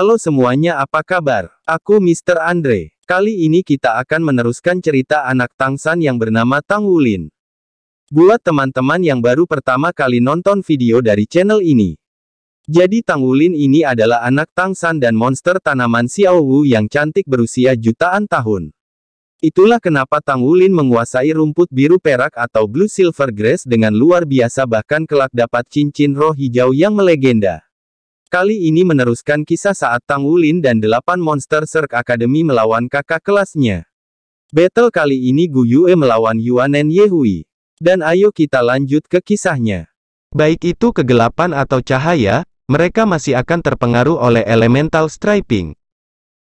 Halo semuanya apa kabar? Aku Mr. Andre. Kali ini kita akan meneruskan cerita anak Tang San yang bernama Tang Wulin. Buat teman-teman yang baru pertama kali nonton video dari channel ini. Jadi Tang Wulin ini adalah anak Tang San dan monster tanaman Xiao Wu yang cantik berusia jutaan tahun. Itulah kenapa Tang Wulin menguasai rumput biru perak atau blue silver grass dengan luar biasa bahkan kelak dapat cincin roh hijau yang melegenda. Kali ini meneruskan kisah saat Tang Wulin dan delapan Monster Serk Akademi melawan kakak kelasnya. Battle kali ini Gu Yue melawan Yuanen Yehui. Dan ayo kita lanjut ke kisahnya. Baik itu kegelapan atau cahaya, mereka masih akan terpengaruh oleh elemental striping.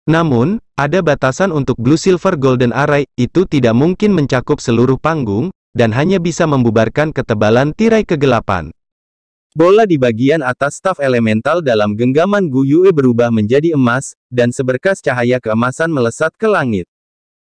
Namun, ada batasan untuk Blue Silver Golden Array, itu tidak mungkin mencakup seluruh panggung, dan hanya bisa membubarkan ketebalan tirai kegelapan. Bola di bagian atas staf elemental dalam genggaman Gu Yue berubah menjadi emas, dan seberkas cahaya keemasan melesat ke langit.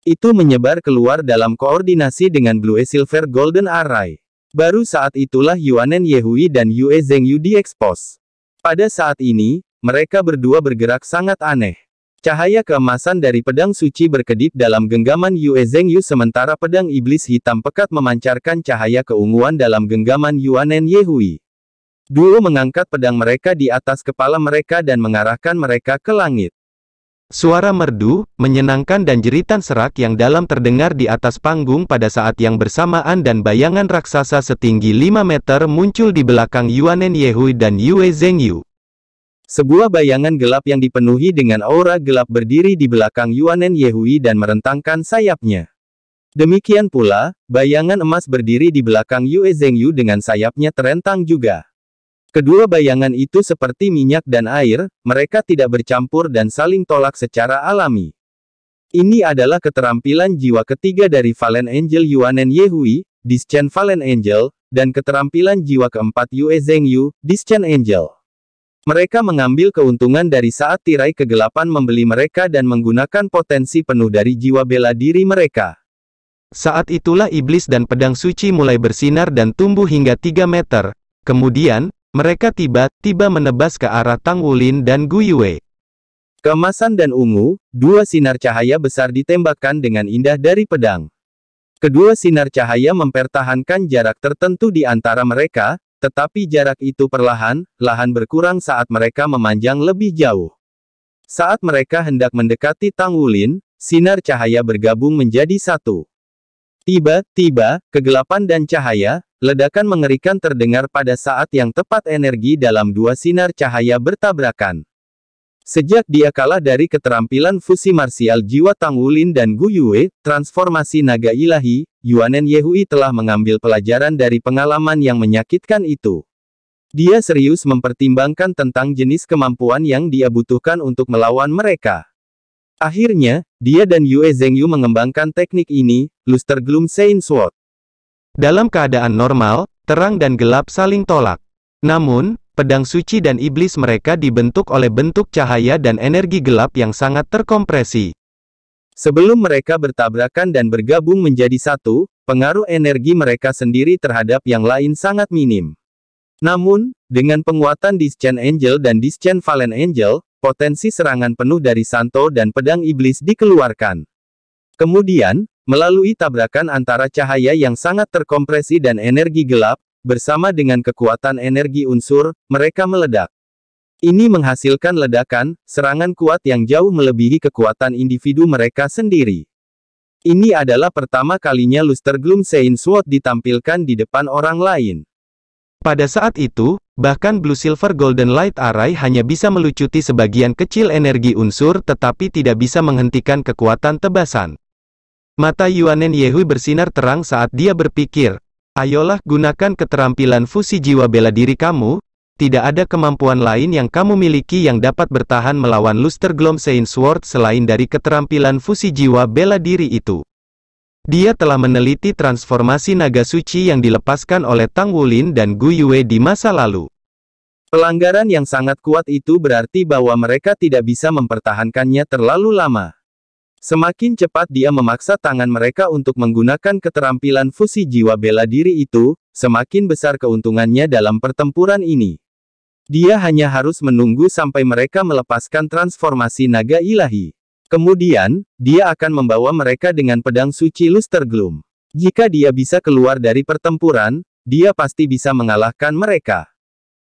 Itu menyebar keluar dalam koordinasi dengan Blue Silver Golden Array. Baru saat itulah Yuanen Yehui dan Yue Zhengyu diekspos. Pada saat ini, mereka berdua bergerak sangat aneh. Cahaya keemasan dari pedang suci berkedip dalam genggaman Yue Zhengyu sementara pedang iblis hitam pekat memancarkan cahaya keunguan dalam genggaman Yuanen Yehui. Duo mengangkat pedang mereka di atas kepala mereka dan mengarahkan mereka ke langit. Suara merdu, menyenangkan dan jeritan serak yang dalam terdengar di atas panggung pada saat yang bersamaan dan bayangan raksasa setinggi 5 meter muncul di belakang Yuanen Yehui dan Yue Zhengyu. Sebuah bayangan gelap yang dipenuhi dengan aura gelap berdiri di belakang Yuanen Yehui dan merentangkan sayapnya. Demikian pula, bayangan emas berdiri di belakang Yue Zhengyu dengan sayapnya terentang juga. Kedua bayangan itu seperti minyak dan air, mereka tidak bercampur dan saling tolak secara alami. Ini adalah keterampilan jiwa ketiga dari Valen Angel Yuanen Yehui, Dischen Valen Angel, dan keterampilan jiwa keempat Yue Zeng Yu, Dischen Angel. Mereka mengambil keuntungan dari saat tirai kegelapan membeli mereka dan menggunakan potensi penuh dari jiwa bela diri mereka. Saat itulah iblis dan pedang suci mulai bersinar dan tumbuh hingga 3 meter. Kemudian, mereka tiba-tiba menebas ke arah Tang Wulin dan Gu Yue. Kemasan dan ungu, dua sinar cahaya besar ditembakkan dengan indah dari pedang. Kedua sinar cahaya mempertahankan jarak tertentu di antara mereka, tetapi jarak itu perlahan, lahan berkurang saat mereka memanjang lebih jauh. Saat mereka hendak mendekati Tang Wulin, sinar cahaya bergabung menjadi satu. Tiba-tiba, kegelapan dan cahaya, ledakan mengerikan terdengar pada saat yang tepat energi dalam dua sinar cahaya bertabrakan. Sejak dia kalah dari keterampilan fusi marsial jiwa Tang Wulin dan Gu Yue, transformasi naga ilahi, Yuanen Yehui telah mengambil pelajaran dari pengalaman yang menyakitkan itu. Dia serius mempertimbangkan tentang jenis kemampuan yang dia butuhkan untuk melawan mereka. Akhirnya, dia dan Yue Zhengyu mengembangkan teknik ini, Luster Gloom Sein Sword. Dalam keadaan normal, terang dan gelap saling tolak. Namun, pedang suci dan iblis mereka dibentuk oleh bentuk cahaya dan energi gelap yang sangat terkompresi. Sebelum mereka bertabrakan dan bergabung menjadi satu, pengaruh energi mereka sendiri terhadap yang lain sangat minim. Namun, dengan penguatan Dischen Angel dan Dischen Fallen Angel, potensi serangan penuh dari Santo dan pedang iblis dikeluarkan. Kemudian, melalui tabrakan antara cahaya yang sangat terkompresi dan energi gelap, bersama dengan kekuatan energi unsur, mereka meledak. Ini menghasilkan ledakan, serangan kuat yang jauh melebihi kekuatan individu mereka sendiri. Ini adalah pertama kalinya Luster Gloom Saint Sword ditampilkan di depan orang lain. Pada saat itu, bahkan Blue Silver Golden Light Array hanya bisa melucuti sebagian kecil energi unsur tetapi tidak bisa menghentikan kekuatan tebasan. Mata Yuanen Yehui bersinar terang saat dia berpikir, ayolah gunakan keterampilan fusi jiwa bela diri kamu, tidak ada kemampuan lain yang kamu miliki yang dapat bertahan melawan Luster Glom Saint Sword selain dari keterampilan fusi jiwa bela diri itu. Dia telah meneliti transformasi naga suci yang dilepaskan oleh Tang Wulin dan Gu Yue di masa lalu. Pelanggaran yang sangat kuat itu berarti bahwa mereka tidak bisa mempertahankannya terlalu lama. Semakin cepat dia memaksa tangan mereka untuk menggunakan keterampilan fusi jiwa bela diri itu, semakin besar keuntungannya dalam pertempuran ini. Dia hanya harus menunggu sampai mereka melepaskan transformasi naga ilahi. Kemudian, dia akan membawa mereka dengan pedang suci Luster Gloom. Jika dia bisa keluar dari pertempuran, dia pasti bisa mengalahkan mereka.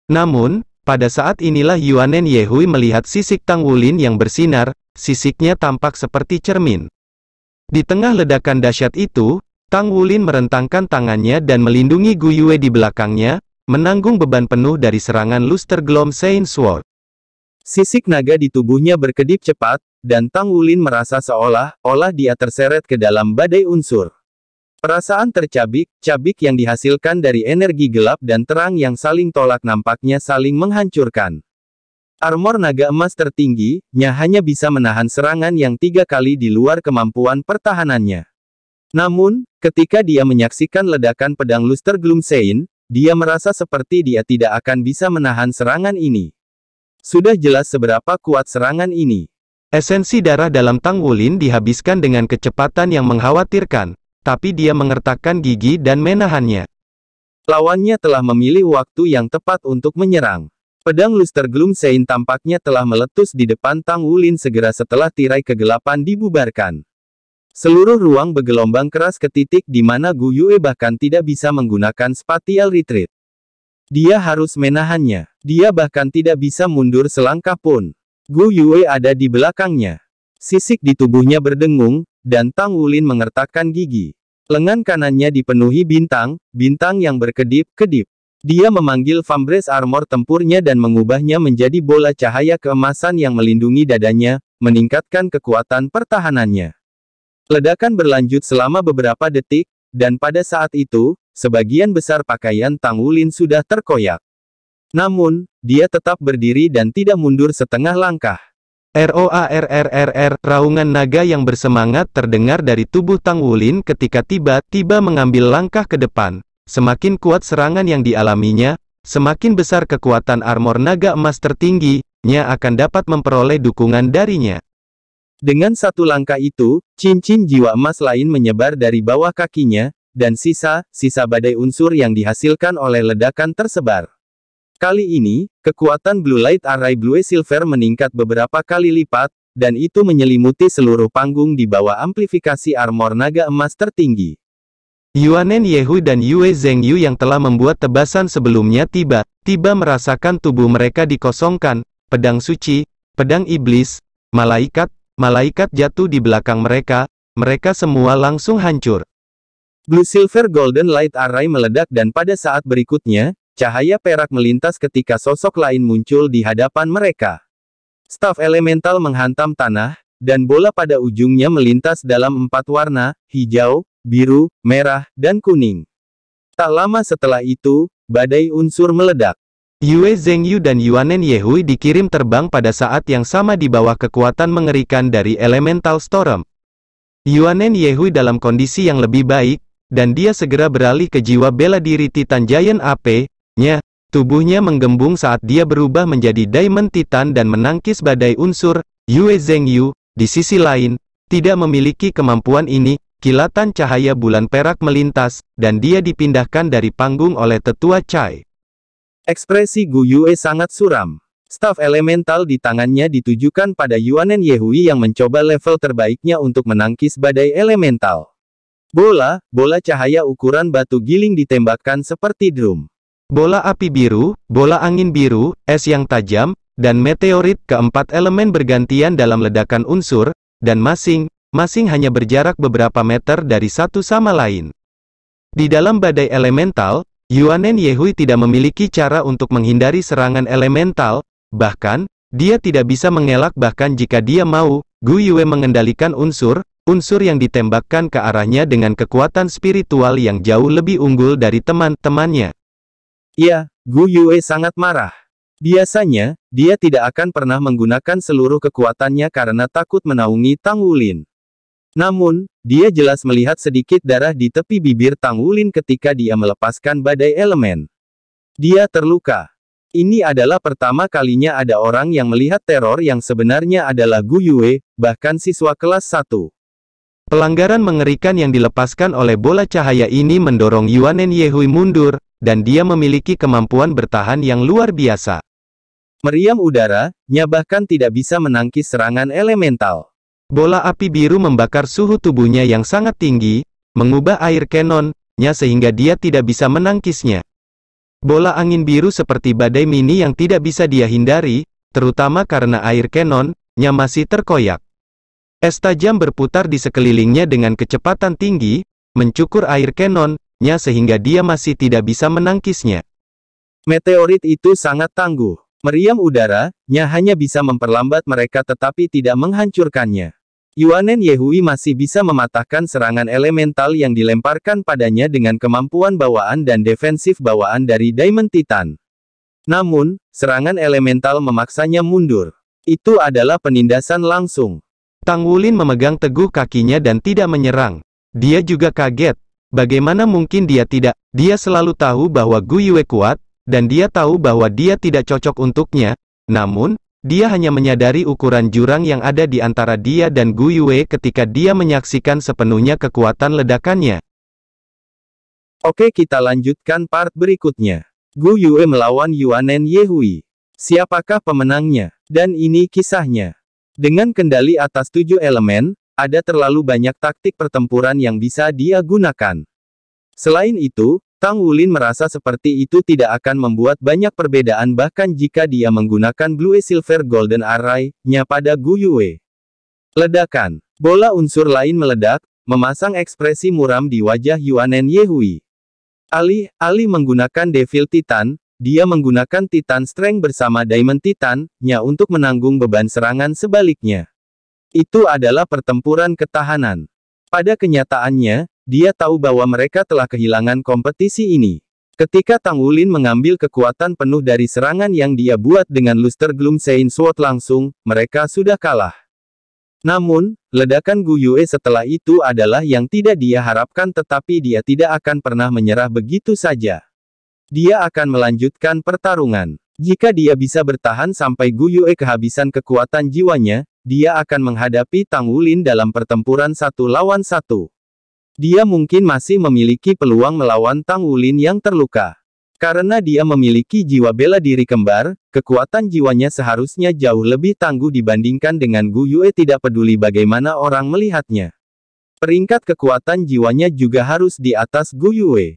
Namun, pada saat inilah Yuanen Yehui melihat sisik Tang Wulin yang bersinar, sisiknya tampak seperti cermin. Di tengah ledakan dahsyat itu, Tang Wulin merentangkan tangannya dan melindungi Gu Yue di belakangnya, menanggung beban penuh dari serangan Luster Gloom Saint Sword. Sisik naga di tubuhnya berkedip cepat, dan Tang Ulin merasa seolah-olah dia terseret ke dalam badai unsur. Perasaan tercabik-cabik yang dihasilkan dari energi gelap dan terang yang saling tolak nampaknya saling menghancurkan. Armor naga emas tertinggi, nya hanya bisa menahan serangan yang tiga kali di luar kemampuan pertahanannya. Namun, ketika dia menyaksikan ledakan pedang luster Gloom Sein, dia merasa seperti dia tidak akan bisa menahan serangan ini. Sudah jelas seberapa kuat serangan ini. Esensi darah dalam Tang Wulin dihabiskan dengan kecepatan yang mengkhawatirkan, tapi dia mengertakkan gigi dan menahannya. Lawannya telah memilih waktu yang tepat untuk menyerang. Pedang Luster Gloom Sein tampaknya telah meletus di depan Tang Wulin segera setelah tirai kegelapan dibubarkan. Seluruh ruang bergelombang keras ke titik di mana Gu Yue bahkan tidak bisa menggunakan spatial retreat. Dia harus menahannya. Dia bahkan tidak bisa mundur selangkah pun. Gu Yue ada di belakangnya. Sisik di tubuhnya berdengung, dan Tang Wulin mengertakkan gigi. Lengan kanannya dipenuhi bintang, bintang yang berkedip-kedip. Dia memanggil Fambres armor tempurnya dan mengubahnya menjadi bola cahaya keemasan yang melindungi dadanya, meningkatkan kekuatan pertahanannya. Ledakan berlanjut selama beberapa detik, dan pada saat itu, sebagian besar pakaian Tang Wulin sudah terkoyak. Namun, dia tetap berdiri dan tidak mundur setengah langkah. ROARRRR, raungan naga yang bersemangat terdengar dari tubuh Tang Wulin ketika tiba-tiba mengambil langkah ke depan. Semakin kuat serangan yang dialaminya, semakin besar kekuatan armor naga emas tertinggi, nya akan dapat memperoleh dukungan darinya. Dengan satu langkah itu, cincin jiwa emas lain menyebar dari bawah kakinya, dan sisa-sisa badai unsur yang dihasilkan oleh ledakan tersebar. Kali ini, kekuatan Blue Light Array Blue Silver meningkat beberapa kali lipat, dan itu menyelimuti seluruh panggung di bawah amplifikasi armor naga emas tertinggi. Yuanen Yehu dan Yue Zheng Yu yang telah membuat tebasan sebelumnya tiba-tiba merasakan tubuh mereka dikosongkan, pedang suci, pedang iblis, malaikat, malaikat jatuh di belakang mereka, mereka semua langsung hancur. Blue Silver Golden Light Array meledak dan pada saat berikutnya, Cahaya perak melintas ketika sosok lain muncul di hadapan mereka. Staf elemental menghantam tanah, dan bola pada ujungnya melintas dalam empat warna, hijau, biru, merah, dan kuning. Tak lama setelah itu, badai unsur meledak. Yue Zengyu dan Yuanen Yehui dikirim terbang pada saat yang sama di bawah kekuatan mengerikan dari Elemental Storm. Yuanen Yehui dalam kondisi yang lebih baik, dan dia segera beralih ke jiwa bela diri Titan Giant AP, Nya, tubuhnya menggembung saat dia berubah menjadi Diamond Titan dan menangkis badai unsur, Yue Zeng Yu, di sisi lain, tidak memiliki kemampuan ini, kilatan cahaya bulan perak melintas, dan dia dipindahkan dari panggung oleh tetua Chai. Ekspresi Gu Yue sangat suram. Staf elemental di tangannya ditujukan pada Yuanen Yehui yang mencoba level terbaiknya untuk menangkis badai elemental. Bola, bola cahaya ukuran batu giling ditembakkan seperti drum. Bola api biru, bola angin biru, es yang tajam, dan meteorit keempat elemen bergantian dalam ledakan unsur, dan masing-masing hanya berjarak beberapa meter dari satu sama lain. Di dalam badai elemental, Yuanen Yehui tidak memiliki cara untuk menghindari serangan elemental, bahkan, dia tidak bisa mengelak bahkan jika dia mau, Gu Yue mengendalikan unsur, unsur yang ditembakkan ke arahnya dengan kekuatan spiritual yang jauh lebih unggul dari teman-temannya. Ya, Gu Yue sangat marah. Biasanya, dia tidak akan pernah menggunakan seluruh kekuatannya karena takut menaungi Tang Wulin. Namun, dia jelas melihat sedikit darah di tepi bibir Tang Wulin ketika dia melepaskan badai elemen. Dia terluka. Ini adalah pertama kalinya ada orang yang melihat teror yang sebenarnya adalah Gu Yue, bahkan siswa kelas 1. Pelanggaran mengerikan yang dilepaskan oleh bola cahaya ini mendorong Yuan Yehui mundur, dan dia memiliki kemampuan bertahan yang luar biasa. Meriam udara, nya bahkan tidak bisa menangkis serangan elemental. Bola api biru membakar suhu tubuhnya yang sangat tinggi, mengubah air kenon, nya sehingga dia tidak bisa menangkisnya. Bola angin biru seperti badai mini yang tidak bisa dia hindari, terutama karena air kenon, nya masih terkoyak. Es tajam berputar di sekelilingnya dengan kecepatan tinggi, mencukur air kenon, nya sehingga dia masih tidak bisa menangkisnya. Meteorit itu sangat tangguh. Meriam udara, nya hanya bisa memperlambat mereka tetapi tidak menghancurkannya. Yuanen Yehui masih bisa mematahkan serangan elemental yang dilemparkan padanya dengan kemampuan bawaan dan defensif bawaan dari Diamond Titan. Namun, serangan elemental memaksanya mundur. Itu adalah penindasan langsung. Tang Wulin memegang teguh kakinya dan tidak menyerang. Dia juga kaget, Bagaimana mungkin dia tidak? Dia selalu tahu bahwa Gu Yue kuat, dan dia tahu bahwa dia tidak cocok untuknya, namun, dia hanya menyadari ukuran jurang yang ada di antara dia dan Gu Yue ketika dia menyaksikan sepenuhnya kekuatan ledakannya. Oke kita lanjutkan part berikutnya. Gu Yue melawan Yuanen Yehui. Siapakah pemenangnya? Dan ini kisahnya. Dengan kendali atas tujuh elemen, ada terlalu banyak taktik pertempuran yang bisa dia gunakan. Selain itu, Tang Wulin merasa seperti itu tidak akan membuat banyak perbedaan bahkan jika dia menggunakan Blue Silver Golden Array-nya pada Gu Yue. Ledakan. Bola unsur lain meledak, memasang ekspresi muram di wajah Yuanen Yehui. Ali-ali menggunakan Devil Titan, dia menggunakan Titan Strength bersama Diamond Titan, nya untuk menanggung beban serangan sebaliknya. Itu adalah pertempuran ketahanan. Pada kenyataannya, dia tahu bahwa mereka telah kehilangan kompetisi ini. Ketika Tang Wulin mengambil kekuatan penuh dari serangan yang dia buat dengan Luster Gloom Sein Sword langsung, mereka sudah kalah. Namun, ledakan Gu Yue setelah itu adalah yang tidak dia harapkan tetapi dia tidak akan pernah menyerah begitu saja. Dia akan melanjutkan pertarungan. Jika dia bisa bertahan sampai Gu Yue kehabisan kekuatan jiwanya, dia akan menghadapi Tang Wulin dalam pertempuran satu lawan satu. Dia mungkin masih memiliki peluang melawan Tang Wulin yang terluka. Karena dia memiliki jiwa bela diri kembar, kekuatan jiwanya seharusnya jauh lebih tangguh dibandingkan dengan Gu Yue tidak peduli bagaimana orang melihatnya. Peringkat kekuatan jiwanya juga harus di atas Gu Yue.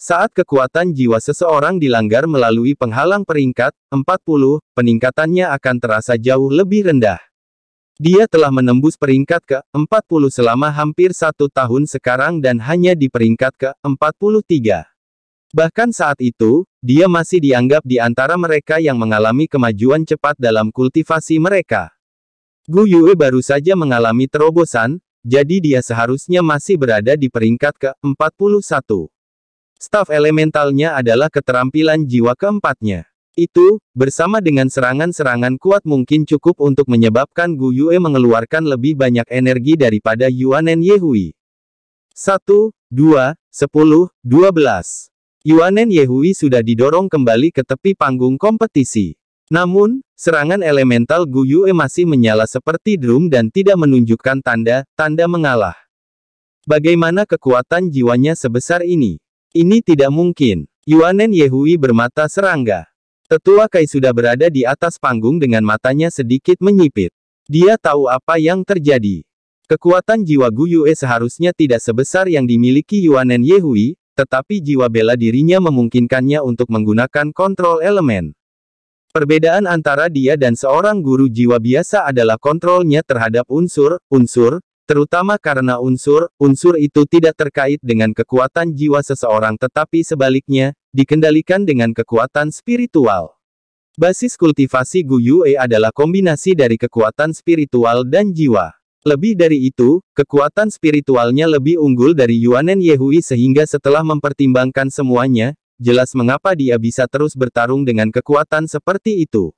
Saat kekuatan jiwa seseorang dilanggar melalui penghalang peringkat 40, peningkatannya akan terasa jauh lebih rendah. Dia telah menembus peringkat ke-40 selama hampir satu tahun sekarang dan hanya di peringkat ke-43. Bahkan saat itu, dia masih dianggap di antara mereka yang mengalami kemajuan cepat dalam kultivasi mereka. Gu Yue baru saja mengalami terobosan, jadi dia seharusnya masih berada di peringkat ke-41. Staf elementalnya adalah keterampilan jiwa keempatnya. Itu, bersama dengan serangan-serangan kuat mungkin cukup untuk menyebabkan Gu Yue mengeluarkan lebih banyak energi daripada Yuanen Yehui. 1, 2, 10, 12. Yuanen Yehui sudah didorong kembali ke tepi panggung kompetisi. Namun, serangan elemental Gu Yue masih menyala seperti drum dan tidak menunjukkan tanda-tanda mengalah. Bagaimana kekuatan jiwanya sebesar ini? Ini tidak mungkin. Yuanen Yehui bermata serangga. Tetua Kai sudah berada di atas panggung dengan matanya sedikit menyipit. Dia tahu apa yang terjadi. Kekuatan jiwa Gu Yue seharusnya tidak sebesar yang dimiliki Yuanen Yehui, tetapi jiwa bela dirinya memungkinkannya untuk menggunakan kontrol elemen. Perbedaan antara dia dan seorang guru jiwa biasa adalah kontrolnya terhadap unsur-unsur, terutama karena unsur-unsur itu tidak terkait dengan kekuatan jiwa seseorang tetapi sebaliknya, dikendalikan dengan kekuatan spiritual. Basis kultivasi Yue adalah kombinasi dari kekuatan spiritual dan jiwa. Lebih dari itu, kekuatan spiritualnya lebih unggul dari Yuanen Yehui sehingga setelah mempertimbangkan semuanya, jelas mengapa dia bisa terus bertarung dengan kekuatan seperti itu.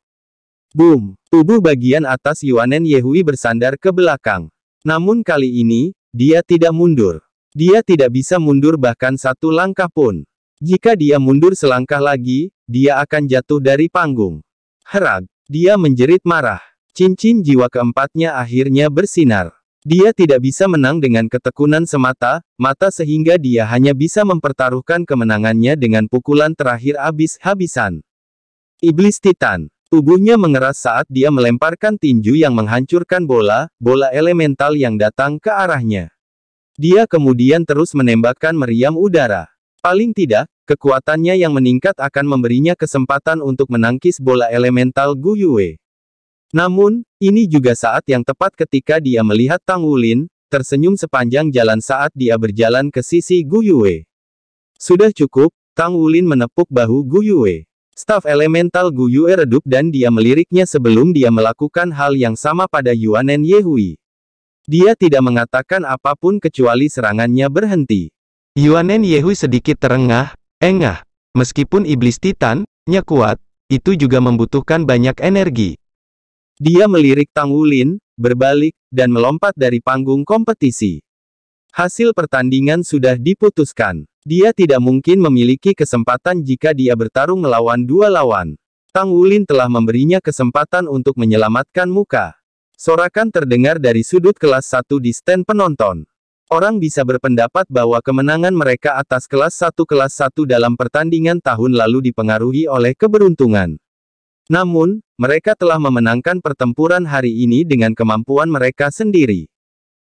Boom! Tubuh bagian atas Yuanen Yehui bersandar ke belakang. Namun kali ini, dia tidak mundur. Dia tidak bisa mundur bahkan satu langkah pun. Jika dia mundur selangkah lagi, dia akan jatuh dari panggung. Herag, dia menjerit marah. Cincin jiwa keempatnya akhirnya bersinar. Dia tidak bisa menang dengan ketekunan semata, mata sehingga dia hanya bisa mempertaruhkan kemenangannya dengan pukulan terakhir habis-habisan. Iblis Titan. Tubuhnya mengeras saat dia melemparkan tinju yang menghancurkan bola, bola elemental yang datang ke arahnya. Dia kemudian terus menembakkan meriam udara. Paling tidak, kekuatannya yang meningkat akan memberinya kesempatan untuk menangkis bola elemental Gu Yue. Namun, ini juga saat yang tepat ketika dia melihat Tang Wulin, tersenyum sepanjang jalan saat dia berjalan ke sisi Gu Yue. Sudah cukup, Tang Wulin menepuk bahu Gu Yue. Staf elemental Gu Yue redup dan dia meliriknya sebelum dia melakukan hal yang sama pada Yuanen Yehui. Dia tidak mengatakan apapun kecuali serangannya berhenti. Yuanen Yehui sedikit terengah, engah. Meskipun iblis titan, nya kuat, itu juga membutuhkan banyak energi. Dia melirik Tang Wulin, berbalik, dan melompat dari panggung kompetisi. Hasil pertandingan sudah diputuskan. Dia tidak mungkin memiliki kesempatan jika dia bertarung melawan dua lawan. Tang Wulin telah memberinya kesempatan untuk menyelamatkan muka. Sorakan terdengar dari sudut kelas satu di stand penonton. Orang bisa berpendapat bahwa kemenangan mereka atas kelas 1 kelas 1 dalam pertandingan tahun lalu dipengaruhi oleh keberuntungan. Namun, mereka telah memenangkan pertempuran hari ini dengan kemampuan mereka sendiri.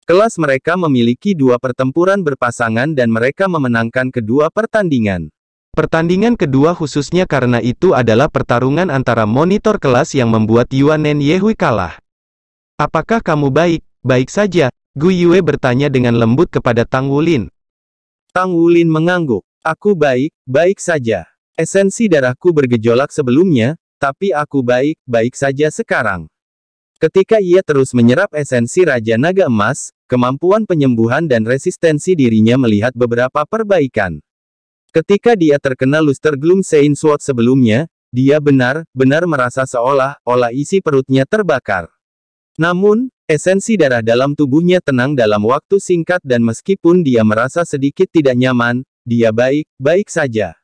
Kelas mereka memiliki dua pertempuran berpasangan dan mereka memenangkan kedua pertandingan. Pertandingan kedua khususnya karena itu adalah pertarungan antara monitor kelas yang membuat Yuan Nen Yehui kalah. Apakah kamu baik? Baik saja, Gu Yue bertanya dengan lembut kepada Tang Wulin. Tang Wulin mengangguk. Aku baik, baik saja. Esensi darahku bergejolak sebelumnya, tapi aku baik, baik saja sekarang. Ketika ia terus menyerap esensi Raja Naga Emas, kemampuan penyembuhan dan resistensi dirinya melihat beberapa perbaikan. Ketika dia terkena luster Gloom Saint Sword sebelumnya, dia benar-benar merasa seolah-olah isi perutnya terbakar. Namun, esensi darah dalam tubuhnya tenang dalam waktu singkat dan meskipun dia merasa sedikit tidak nyaman, dia baik-baik saja.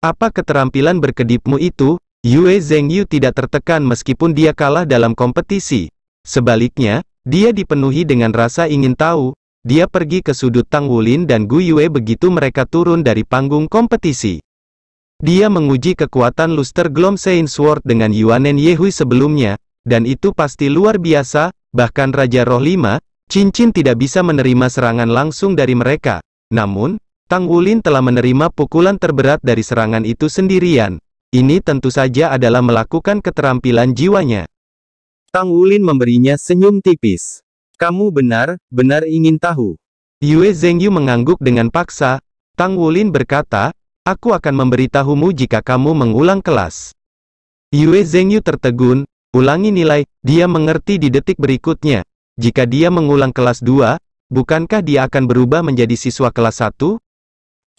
Apa keterampilan berkedipmu itu? Yue Zhengyu tidak tertekan meskipun dia kalah dalam kompetisi. Sebaliknya, dia dipenuhi dengan rasa ingin tahu. Dia pergi ke sudut Tang Wulin dan Gu Yue begitu mereka turun dari panggung kompetisi. Dia menguji kekuatan luster Glom Sein Sword dengan Yuanen Yehui sebelumnya, dan itu pasti luar biasa, bahkan Raja Roh Lima, cincin tidak bisa menerima serangan langsung dari mereka. Namun, Tang Wulin telah menerima pukulan terberat dari serangan itu sendirian. Ini tentu saja adalah melakukan keterampilan jiwanya. Tang Wulin memberinya senyum tipis. Kamu benar, benar ingin tahu. Yue Zhengyu mengangguk dengan paksa. Tang Wulin berkata, aku akan memberitahumu jika kamu mengulang kelas. Yue Zhengyu tertegun, Ulangi nilai, dia mengerti di detik berikutnya. Jika dia mengulang kelas 2, bukankah dia akan berubah menjadi siswa kelas 1?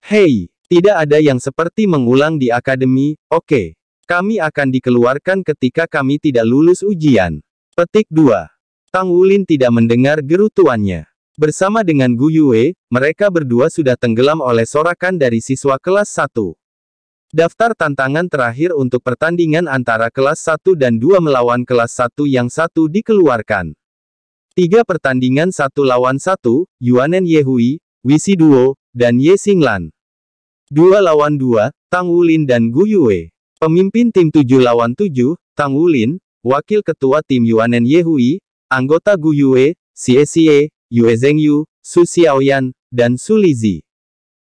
Hei, tidak ada yang seperti mengulang di akademi, oke. Okay. Kami akan dikeluarkan ketika kami tidak lulus ujian. Petik 2. Tang Wulin tidak mendengar gerutuannya. Bersama dengan Gu Yue, mereka berdua sudah tenggelam oleh sorakan dari siswa kelas 1. Daftar tantangan terakhir untuk pertandingan antara kelas 1 dan 2 melawan kelas 1 yang satu dikeluarkan. Tiga pertandingan satu lawan satu, Yuanen Yehui, Wisi Duo, dan Ye Singlan. Dua lawan dua, Tang Wulin dan Gu Yue. Pemimpin tim tujuh lawan tujuh Tang Wulin, Wakil Ketua Tim Yuanen Yehui, anggota Gu Yue, Xie Xie, Yue Zhengyu, Su Xiaoyan, dan Su Lizi.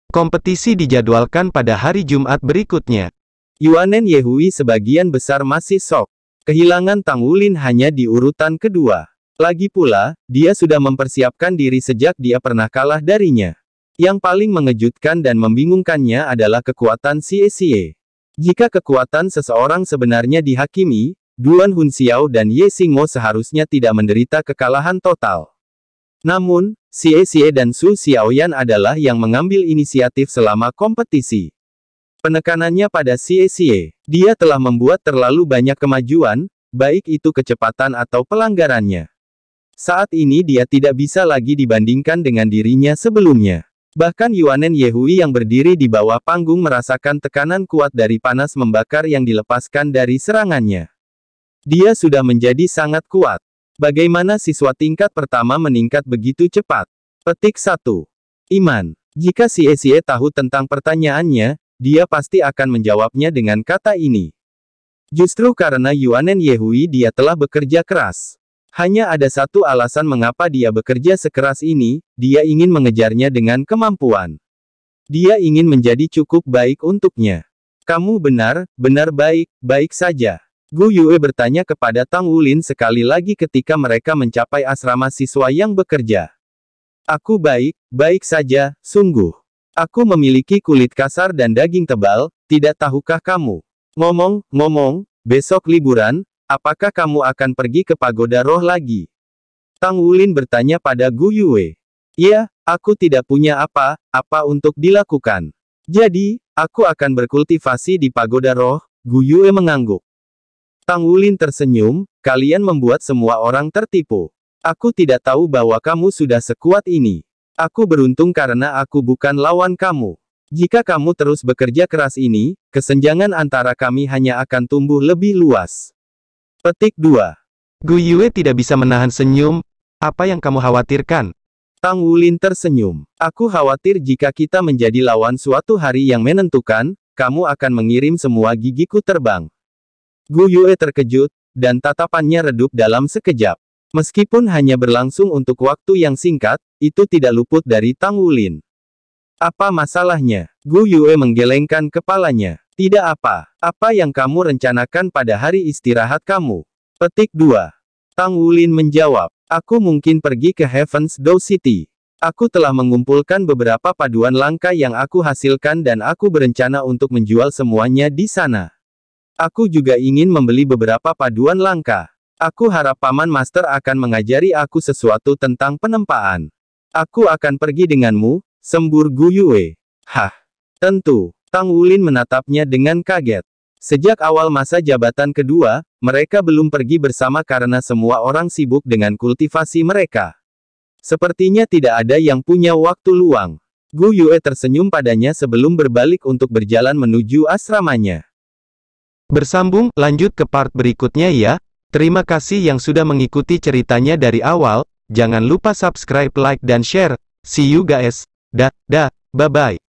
Kompetisi dijadwalkan pada hari Jumat berikutnya. Yuanen Yehui sebagian besar masih sok. Kehilangan Tang Wulin hanya di urutan kedua. Lagi pula, dia sudah mempersiapkan diri sejak dia pernah kalah darinya. Yang paling mengejutkan dan membingungkannya adalah kekuatan Xie Jika kekuatan seseorang sebenarnya dihakimi, Duan Hun Xiao dan Ye Xingmo seharusnya tidak menderita kekalahan total. Namun, Xie Xie dan Su Xiaoyan adalah yang mengambil inisiatif selama kompetisi. Penekanannya pada Xie Xie, dia telah membuat terlalu banyak kemajuan, baik itu kecepatan atau pelanggarannya. Saat ini dia tidak bisa lagi dibandingkan dengan dirinya sebelumnya. Bahkan Yuanen Yehui yang berdiri di bawah panggung merasakan tekanan kuat dari panas membakar yang dilepaskan dari serangannya. Dia sudah menjadi sangat kuat. Bagaimana siswa tingkat pertama meningkat begitu cepat? Petik 1. Iman. Jika si Esie tahu tentang pertanyaannya, dia pasti akan menjawabnya dengan kata ini. Justru karena Yuanen Yehui dia telah bekerja keras. Hanya ada satu alasan mengapa dia bekerja sekeras ini, dia ingin mengejarnya dengan kemampuan. Dia ingin menjadi cukup baik untuknya. Kamu benar, benar baik, baik saja. Gu Yue bertanya kepada Tang Wulin sekali lagi ketika mereka mencapai asrama siswa yang bekerja. Aku baik, baik saja, sungguh. Aku memiliki kulit kasar dan daging tebal, tidak tahukah kamu? Ngomong, ngomong, besok liburan, apakah kamu akan pergi ke pagoda roh lagi? Tang Wulin bertanya pada Gu Yue. Iya, aku tidak punya apa-apa untuk dilakukan. Jadi, aku akan berkultivasi di pagoda roh, Gu Yue mengangguk. Tang Wulin tersenyum, kalian membuat semua orang tertipu. Aku tidak tahu bahwa kamu sudah sekuat ini. Aku beruntung karena aku bukan lawan kamu. Jika kamu terus bekerja keras ini, kesenjangan antara kami hanya akan tumbuh lebih luas. Petik 2. Gu Yue tidak bisa menahan senyum. Apa yang kamu khawatirkan? Tang Wulin tersenyum. Aku khawatir jika kita menjadi lawan suatu hari yang menentukan, kamu akan mengirim semua gigiku terbang. Gu Yue terkejut, dan tatapannya redup dalam sekejap. Meskipun hanya berlangsung untuk waktu yang singkat, itu tidak luput dari Tang Wulin. Apa masalahnya? Gu Yue menggelengkan kepalanya. Tidak apa. Apa yang kamu rencanakan pada hari istirahat kamu? Petik 2. Tang Wulin menjawab, Aku mungkin pergi ke Heaven's Dow City. Aku telah mengumpulkan beberapa paduan langka yang aku hasilkan dan aku berencana untuk menjual semuanya di sana. Aku juga ingin membeli beberapa paduan langka. Aku harap Paman Master akan mengajari aku sesuatu tentang penempaan. Aku akan pergi denganmu, sembur Guyue. Hah. Tentu, Tang Wulin menatapnya dengan kaget. Sejak awal masa jabatan kedua, mereka belum pergi bersama karena semua orang sibuk dengan kultivasi mereka. Sepertinya tidak ada yang punya waktu luang. Gu Yue tersenyum padanya sebelum berbalik untuk berjalan menuju asramanya. Bersambung, lanjut ke part berikutnya ya. Terima kasih yang sudah mengikuti ceritanya dari awal, jangan lupa subscribe, like, dan share. See you guys. Dah, dah, bye-bye.